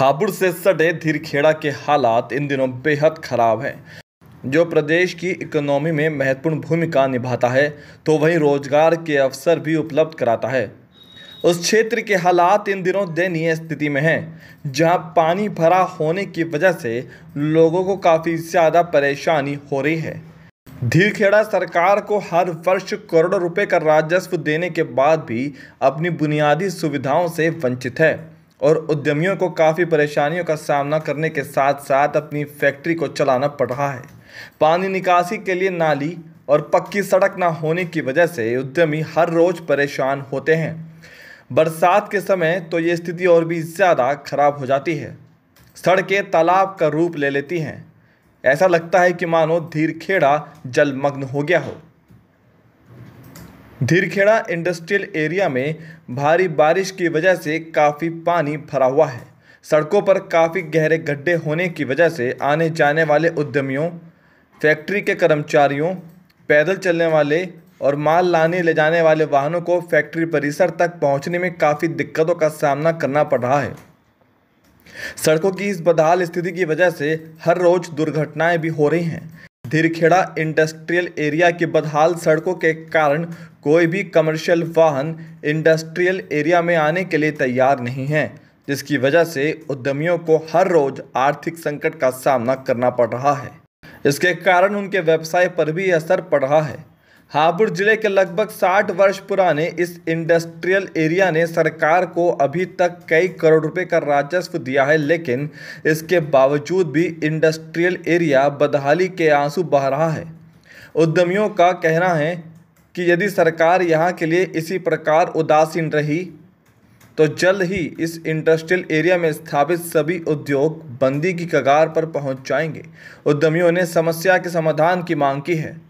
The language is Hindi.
हापुड़ से सटे धीरखेड़ा के हालात इन दिनों बेहद खराब हैं जो प्रदेश की इकोनॉमी में महत्वपूर्ण भूमिका निभाता है तो वहीं रोजगार के अवसर भी उपलब्ध कराता है उस क्षेत्र के हालात इन दिनों दयनीय स्थिति में हैं जहां पानी भरा होने की वजह से लोगों को काफ़ी ज़्यादा परेशानी हो रही है धीरखेड़ा सरकार को हर वर्ष करोड़ों रुपए का राजस्व देने के बाद भी अपनी बुनियादी सुविधाओं से वंचित है और उद्यमियों को काफ़ी परेशानियों का सामना करने के साथ साथ अपनी फैक्ट्री को चलाना पड़ रहा है पानी निकासी के लिए नाली और पक्की सड़क ना होने की वजह से उद्यमी हर रोज़ परेशान होते हैं बरसात के समय तो ये स्थिति और भी ज़्यादा खराब हो जाती है सड़कें तालाब का रूप ले लेती हैं ऐसा लगता है कि मानो धीरखेड़ा जलमग्न हो गया हो धीरखेड़ा इंडस्ट्रियल एरिया में भारी बारिश की वजह से काफ़ी पानी भरा हुआ है सड़कों पर काफ़ी गहरे गड्ढे होने की वजह से आने जाने वाले उद्यमियों फैक्ट्री के कर्मचारियों पैदल चलने वाले और माल लाने ले जाने वाले वाहनों को फैक्ट्री परिसर तक पहुंचने में काफ़ी दिक्कतों का सामना करना पड़ रहा है सड़कों की इस बदहाल स्थिति की वजह से हर रोज़ दुर्घटनाएँ भी हो रही हैं धीरखेड़ा इंडस्ट्रियल एरिया की बदहाल सड़कों के कारण कोई भी कमर्शियल वाहन इंडस्ट्रियल एरिया में आने के लिए तैयार नहीं है जिसकी वजह से उद्यमियों को हर रोज आर्थिक संकट का सामना करना पड़ रहा है इसके कारण उनके व्यवसाय पर भी असर पड़ रहा है हापुड़ जिले के लगभग 60 वर्ष पुराने इस इंडस्ट्रियल एरिया ने सरकार को अभी तक कई करोड़ रुपए का राजस्व दिया है लेकिन इसके बावजूद भी इंडस्ट्रियल एरिया बदहाली के आंसू बह रहा है उद्यमियों का कहना है कि यदि सरकार यहां के लिए इसी प्रकार उदासीन रही तो जल्द ही इस इंडस्ट्रियल एरिया में स्थापित सभी उद्योग बंदी की कगार पर पहुंच जाएंगे उद्यमियों ने समस्या के समाधान की मांग की है